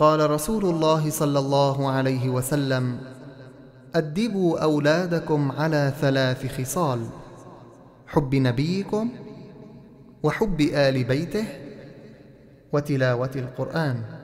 قال رسول الله صلى الله عليه وسلم أدبوا أولادكم على ثلاث خصال حب نبيكم وحب آل بيته وتلاوة القرآن